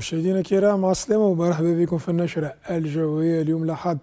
مشاهدينا الكرام السلامة ومرحبا بكم في النشرة الجوية اليوم لحد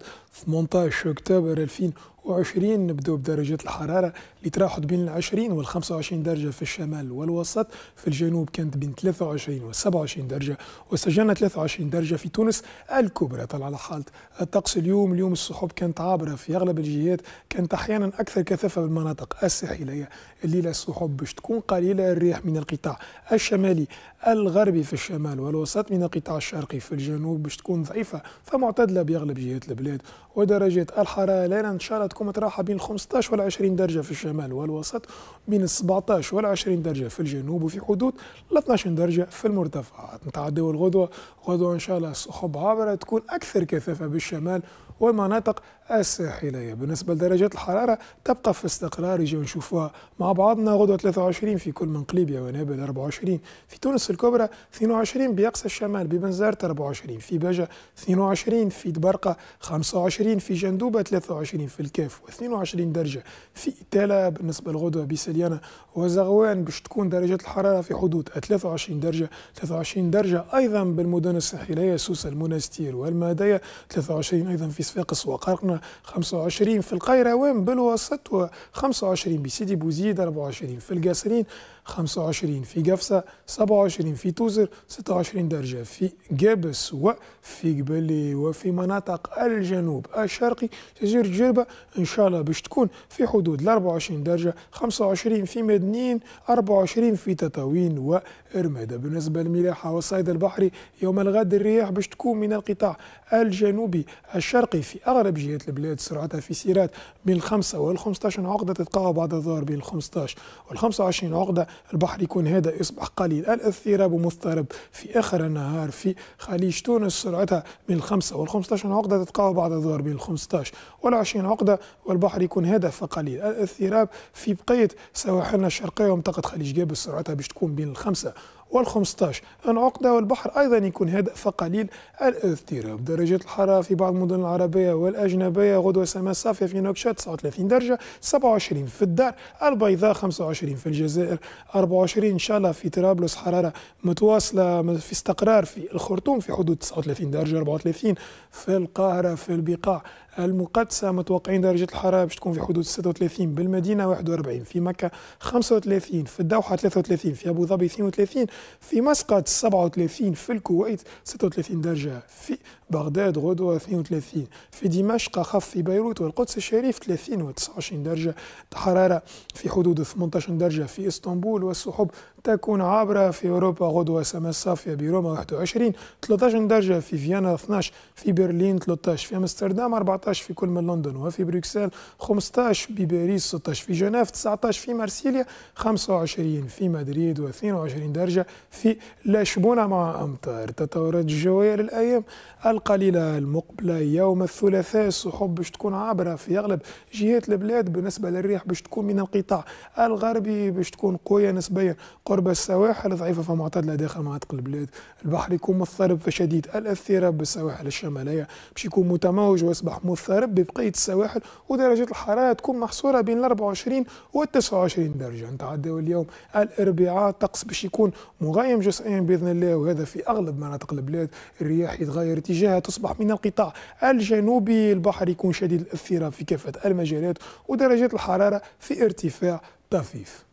18 أكتوبر 2000 وعشرين نبدأ بدرجات الحرارة اللي تراوحت بين العشرين والخمسة وعشرين درجة في الشمال والوسط في الجنوب كانت بين 23 وسبعة 27 درجة وسجلنا 23 درجة في تونس الكبرى طلع على حالة الطقس اليوم اليوم السحب كانت عابرة في أغلب الجهات كانت أحيانا أكثر كثافة بالمناطق الساحلية الليلة السحب باش تكون قليلة الريح من القطاع الشمالي الغربي في الشمال والوسط من القطاع الشرقي في الجنوب باش تكون ضعيفة فمعتدلة بأغلب جهات البلاد ودرجات الحرارة ليلا إن شاء الله تكون متراحة بين 15 ولا 20 درجة في الشمال والوسط بين 17 ولا 20 درجة في الجنوب وفي حدود 12 درجة في المرتفعات نتعداو الغدوة غدوة إن شاء الله الصخب عابرة تكون أكثر كثافة بالشمال والمناطق الساحلية بالنسبة لدرجات الحرارة تبقى في استقرار يجي نشوفوها مع بعضنا غدوة 23 في كل من قليبيا ونابل 24 في تونس الكبرى 22 بأقصى الشمال ببنزرت 24 في باجه 22 في دبرقة 25 في جندوبة 23 في الكاف و22 درجة في تالا بالنسبة لغدوة بسليانة وزغوان باش تكون درجات الحرارة في حدود 23 درجة 23 درجة أيضا بالمدن الساحلية سوسة المنستير والمادية 23 أيضا في صفاقس وقرقنة 25 في القيروان بالوسط و25 بسيدي بوزيد 24 في القاسرين 25 في قفصة 27 في توزر 26 درجة في جابس وفي قبلي وفي مناطق الجنوب الشرقي تجير جربة إن شاء الله باش تكون في حدود ال 24 درجة 25 في مدنين 24 في تطاوين وإرمادة بالنسبة للملاحة والصيد البحري يوم الغد الرياح باش تكون من القطاع الجنوبي الشرقي باقي في اغلب جهات البلاد سرعتها في سيرات بين 5 و 15 عقده تتقاوى بعد الظهر بين ال 15 وال 25 عقده البحر يكون هذا يصبح قليل الاضطراب مضطرب في اخر النهار في خليج تونس سرعتها بين 5 و 15 عقده تتقاوى بعد الظهر بين ال 15 وال 20 عقده والبحر يكون هذا فقليل الاضطراب في بقيه سواحلنا الشرقيه ومنطقه خليج جابر سرعتها باش تكون بين الخمسه وال15 العقدة والبحر أيضا يكون هادئ فقليل الاضطراب درجات الحرارة في بعض المدن العربية والأجنبية غدوة سماء صافية في نوكشات 39 درجة 27 في الدار البيضاء 25 في الجزائر 24 إن شاء الله في طرابلس حرارة متواصلة في استقرار في الخرطوم في حدود 39 درجة 34 في القاهرة في البقاع المقدسة متوقعين درجة الحرارة باش تكون في حدود 36 بالمدينة 41 في مكة 35 في الدوحة 33 في أبو ظبي 32 في مسقط 37 في الكويت 36 درجة في بغداد غدوة 32 في دمشق أخف في بيروت والقدس الشريف 30 و 29 درجة الحرارة في حدود 18 درجة في اسطنبول والسحب تكون عابرة في أوروبا غدوة سماء صافية بروما 21 13 درجة في فيينا 12 في برلين 13 في أمستردام 14 في كل من لندن وفي بروكسل 15 بباريس 16 في جنيف 19 في مارسيليا 25 في مدريد و 22 درجة في لا شبونة مع أمطار تطورات الجوية للأيام القليلة المقبلة يوم الثلاثاء السحب باش تكون عابرة في أغلب جهات البلاد بالنسبة للريح باش تكون من القطاع الغربي باش تكون قوية نسبيا قرب السواحل ضعيفة فمعتدلة داخل مناطق البلاد البحر يكون مضطرب فشديد الاثيره بالسواحل الشمالية باش يكون متموج ويصبح مضطرب ببقية السواحل ودرجة الحرارة تكون محصورة بين 24 و 29 درجة نتعداو اليوم الاربعاء الطقس باش يكون مغايم جزئيا باذن الله وهذا في اغلب مناطق البلاد الرياح يتغير اتجاهها تصبح من القطاع الجنوبي البحر يكون شديد الاثيرة في كافة المجالات ودرجات الحرارة في ارتفاع طفيف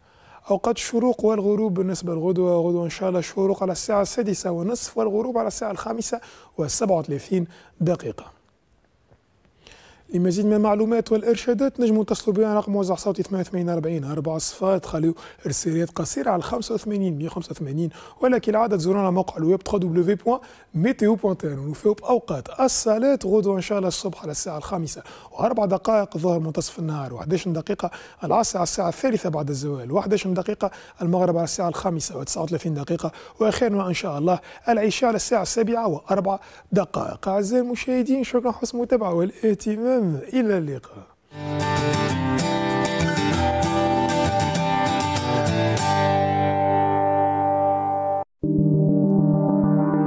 أوقات الشروق والغروب بالنسبة لغدوة غدوة إن شاء الله الشروق على الساعة السادسة ونصف والغروب على الساعة الخامسة و وثلاثين دقيقة لمزيد من المعلومات والإرشادات نجموا تصلوا بنا رقم وزع صوتي 8840 4 صفات خليو رسالات قصيرة على 85 185 ولكن العاده تزورونا موقع الويب www.meteo.tv ونوفيو بأوقات الصلاة غدوة إن شاء الله الصبح على الساعة الخامسة وأربع دقائق ظهر منتصف النهار و11 دقيقة العصر على الساعة الثالثة بعد الزوال و11 دقيقة المغرب على الساعة الخامسة و39 دقيقة وأخيرا إن شاء الله العشاء على الساعة السابعة وأربع دقائق أعزائي المشاهدين شكرا حسن المتابعة والاهتمام إلى اللقاء